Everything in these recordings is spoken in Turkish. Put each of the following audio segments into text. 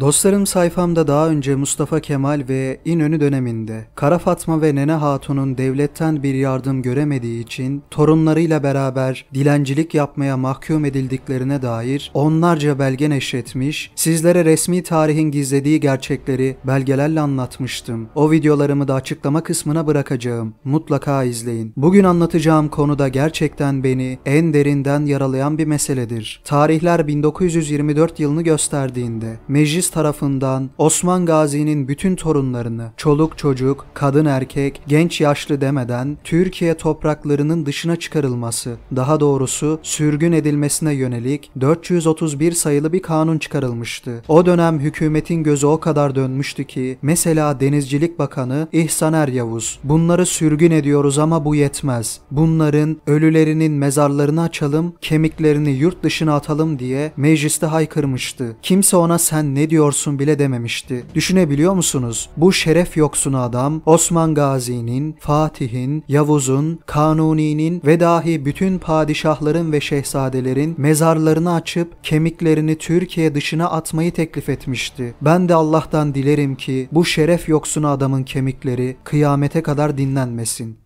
Dostlarım sayfamda daha önce Mustafa Kemal ve İnönü döneminde Kara Fatma ve Nene Hatun'un devletten bir yardım göremediği için torunlarıyla beraber dilencilik yapmaya mahkum edildiklerine dair onlarca belge neşretmiş, sizlere resmi tarihin gizlediği gerçekleri belgelerle anlatmıştım. O videolarımı da açıklama kısmına bırakacağım. Mutlaka izleyin. Bugün anlatacağım konu da gerçekten beni en derinden yaralayan bir meseledir. Tarihler 1924 yılını gösterdiğinde meclis tarafından Osman Gazi'nin bütün torunlarını, çoluk çocuk, kadın erkek, genç yaşlı demeden Türkiye topraklarının dışına çıkarılması, daha doğrusu sürgün edilmesine yönelik 431 sayılı bir kanun çıkarılmıştı. O dönem hükümetin gözü o kadar dönmüştü ki mesela Denizcilik Bakanı İhsaner Yavuz bunları sürgün ediyoruz ama bu yetmez. Bunların ölülerinin mezarlarını açalım, kemiklerini yurt dışına atalım diye mecliste haykırmıştı. Kimse ona sen ne diyorsun diyorsun bile dememişti. Düşünebiliyor musunuz? Bu şeref yoksun adam Osman Gazi'nin, Fatih'in, Yavuz'un, Kanuni'nin ve dahi bütün padişahların ve şehzadelerin mezarlarını açıp kemiklerini Türkiye dışına atmayı teklif etmişti. Ben de Allah'tan dilerim ki bu şeref yoksun adamın kemikleri kıyamete kadar dinlenmesin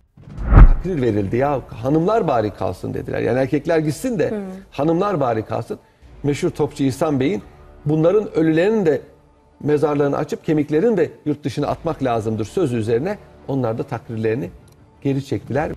takdir verildi ya hanımlar bari kalsın dediler. Yani erkekler gitsin de Hı. hanımlar bari kalsın. Meşhur topçu İhsan Bey'in bunların ölülerinin de mezarlarını açıp kemiklerini de yurt dışına atmak lazımdır sözü üzerine onlar da takrirlerini geri çektiler.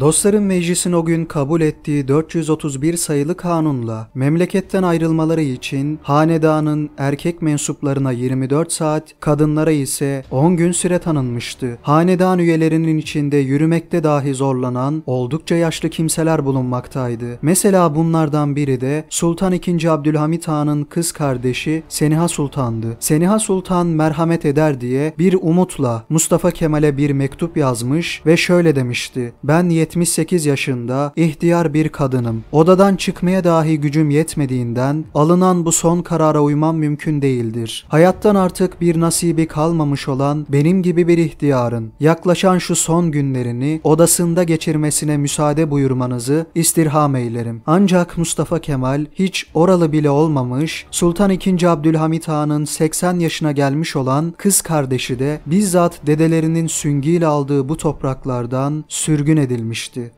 Dostların meclisin o gün kabul ettiği 431 sayılı kanunla memleketten ayrılmaları için hanedanın erkek mensuplarına 24 saat, kadınlara ise 10 gün süre tanınmıştı. Hanedan üyelerinin içinde yürümekte dahi zorlanan oldukça yaşlı kimseler bulunmaktaydı. Mesela bunlardan biri de Sultan II. Abdülhamit Han'ın kız kardeşi Seniha Sultan'dı. Seniha Sultan merhamet eder diye bir umutla Mustafa Kemal'e bir mektup yazmış ve şöyle demişti. Ben 78 yaşında ihtiyar bir kadınım. Odadan çıkmaya dahi gücüm yetmediğinden alınan bu son karara uymam mümkün değildir. Hayattan artık bir nasibi kalmamış olan benim gibi bir ihtiyarın yaklaşan şu son günlerini odasında geçirmesine müsaade buyurmanızı istirham eylerim. Ancak Mustafa Kemal hiç oralı bile olmamış, Sultan II. Abdülhamit Han'ın 80 yaşına gelmiş olan kız kardeşi de bizzat dedelerinin süngüyle aldığı bu topraklardan sürgün edilmiş edilmişti.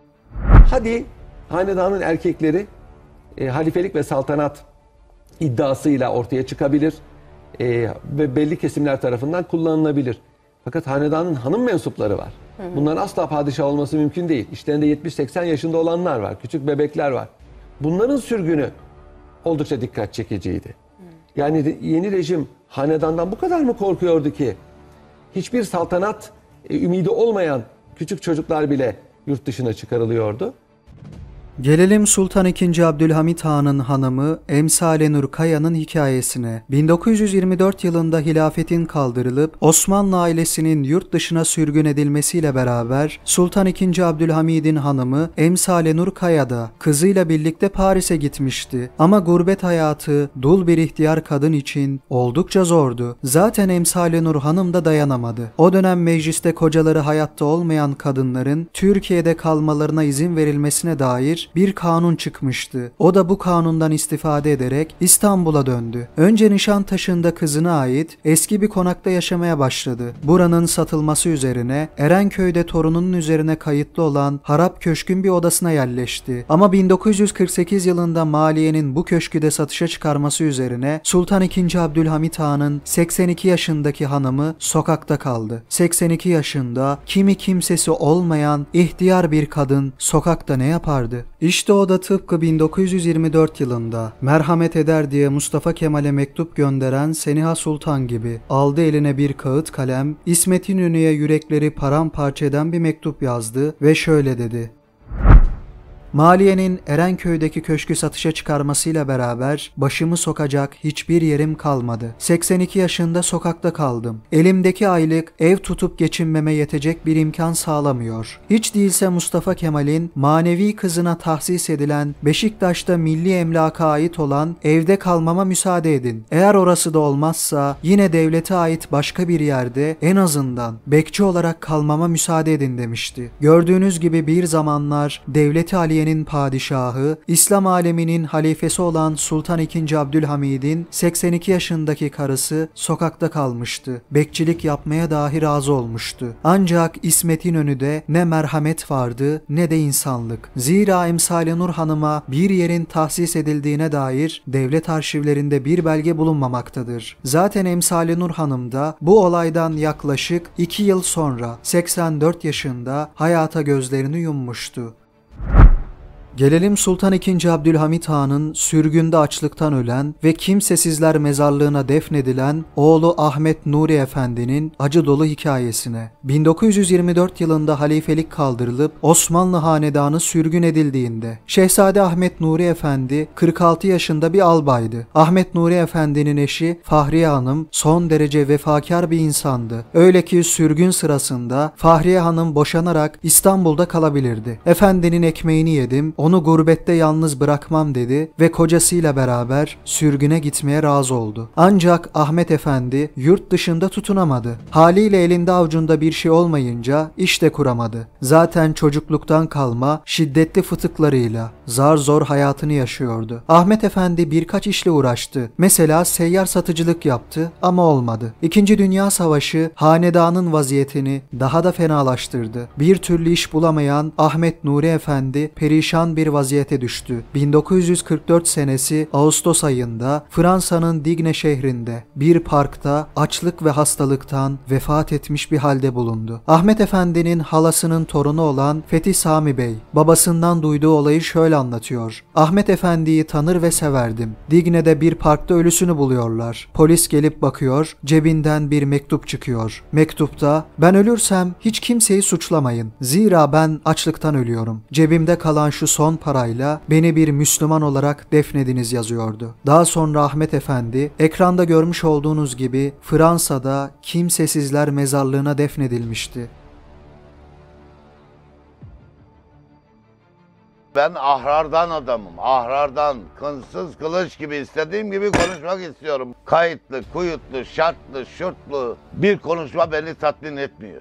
Hadi hanedanın erkekleri e, halifelik ve saltanat iddiasıyla ortaya çıkabilir e, ve belli kesimler tarafından kullanılabilir. Fakat hanedanın hanım mensupları var. Bunların asla padişah olması mümkün değil. İşlerinde 70-80 yaşında olanlar var, küçük bebekler var. Bunların sürgünü oldukça dikkat çekiciydi. Yani yeni rejim hanedandan bu kadar mı korkuyordu ki hiçbir saltanat e, ümidi olmayan küçük çocuklar bile yurt dışına çıkarılıyordu. Gelelim Sultan II. Abdülhamit Han'ın hanımı Emsale Kayanın hikayesine. 1924 yılında hilafetin kaldırılıp Osmanlı ailesinin yurt dışına sürgün edilmesiyle beraber Sultan II. Abdülhamid'in hanımı Emsale Nurkaya da kızıyla birlikte Paris'e gitmişti. Ama gurbet hayatı dul bir ihtiyar kadın için oldukça zordu. Zaten Emsale Nur Hanım da dayanamadı. O dönem mecliste kocaları hayatta olmayan kadınların Türkiye'de kalmalarına izin verilmesine dair bir kanun çıkmıştı. O da bu kanundan istifade ederek İstanbul'a döndü. Önce Nişantaşı'nda kızına ait eski bir konakta yaşamaya başladı. Buranın satılması üzerine Erenköy'de torununun üzerine kayıtlı olan Harap Köşk'ün bir odasına yerleşti. Ama 1948 yılında maliyenin bu köşkü de satışa çıkarması üzerine Sultan II. Abdülhamit Han'ın 82 yaşındaki hanımı sokakta kaldı. 82 yaşında kimi kimsesi olmayan ihtiyar bir kadın sokakta ne yapardı? İşte o da tıpkı 1924 yılında merhamet eder diye Mustafa Kemal'e mektup gönderen Seniha Sultan gibi aldı eline bir kağıt kalem, İsmet İnönü'ye yürekleri paramparça eden bir mektup yazdı ve şöyle dedi. Maliye'nin Erenköy'deki köşkü satışa çıkarmasıyla beraber başımı sokacak hiçbir yerim kalmadı. 82 yaşında sokakta kaldım. Elimdeki aylık ev tutup geçinmeme yetecek bir imkan sağlamıyor. Hiç değilse Mustafa Kemal'in manevi kızına tahsis edilen Beşiktaş'ta milli emlaka ait olan evde kalmama müsaade edin. Eğer orası da olmazsa yine devlete ait başka bir yerde en azından bekçi olarak kalmama müsaade edin demişti. Gördüğünüz gibi bir zamanlar devleti Ali Suriye'nin padişahı, İslam aleminin halifesi olan Sultan II. Abdülhamid'in 82 yaşındaki karısı sokakta kalmıştı. Bekçilik yapmaya dahi razı olmuştu. Ancak İsmet'in önüde ne merhamet vardı ne de insanlık. Zira emsali Nur Hanım'a bir yerin tahsis edildiğine dair devlet arşivlerinde bir belge bulunmamaktadır. Zaten emsali Nur Hanım da bu olaydan yaklaşık 2 yıl sonra 84 yaşında hayata gözlerini yummuştu. Gelelim Sultan II. Abdülhamit Han'ın sürgünde açlıktan ölen ve kimsesizler mezarlığına defnedilen oğlu Ahmet Nuri Efendi'nin acı dolu hikayesine. 1924 yılında halifelik kaldırılıp Osmanlı hanedanı sürgün edildiğinde Şehzade Ahmet Nuri Efendi 46 yaşında bir albaydı. Ahmet Nuri Efendi'nin eşi Fahriye Hanım son derece vefakar bir insandı. Öyle ki sürgün sırasında Fahriye Hanım boşanarak İstanbul'da kalabilirdi. Efendinin ekmeğini yedim, onu gurbette yalnız bırakmam dedi ve kocasıyla beraber sürgüne gitmeye razı oldu. Ancak Ahmet Efendi yurt dışında tutunamadı. Haliyle elinde avucunda bir şey olmayınca iş de kuramadı. Zaten çocukluktan kalma şiddetli fıtıklarıyla zar zor hayatını yaşıyordu. Ahmet Efendi birkaç işle uğraştı. Mesela seyyar satıcılık yaptı ama olmadı. İkinci Dünya Savaşı hanedanın vaziyetini daha da fenalaştırdı. Bir türlü iş bulamayan Ahmet Nuri Efendi perişan alan bir vaziyete düştü. 1944 senesi Ağustos ayında Fransa'nın Digne şehrinde bir parkta açlık ve hastalıktan vefat etmiş bir halde bulundu. Ahmet Efendi'nin halasının torunu olan Fethi Sami Bey babasından duyduğu olayı şöyle anlatıyor. Ahmet Efendi'yi tanır ve severdim. Digne'de bir parkta ölüsünü buluyorlar. Polis gelip bakıyor, cebinden bir mektup çıkıyor. Mektupta ben ölürsem hiç kimseyi suçlamayın. Zira ben açlıktan ölüyorum. Cebimde kalan şu son parayla beni bir Müslüman olarak defnediniz yazıyordu. Daha sonra Ahmet Efendi ekranda görmüş olduğunuz gibi Fransa'da kimsesizler mezarlığına defnedilmişti. Ben ahrardan adamım, ahrardan. Kınsız kılıç gibi istediğim gibi konuşmak istiyorum. Kayıtlı, kuyutlu, şartlı, şurtlu bir konuşma beni tatmin etmiyor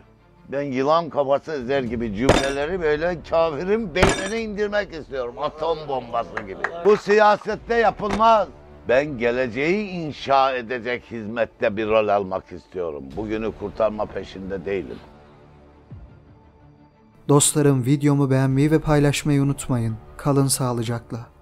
ben yılan kafası ezer gibi cümleleri böyle kafirin beynine indirmek istiyorum. Atom bombası gibi. Bu siyasette yapılmaz. Ben geleceği inşa edecek hizmette bir rol almak istiyorum. Bugünü kurtarma peşinde değilim. Dostlarım videomu beğenmeyi ve paylaşmayı unutmayın. Kalın sağlıcakla.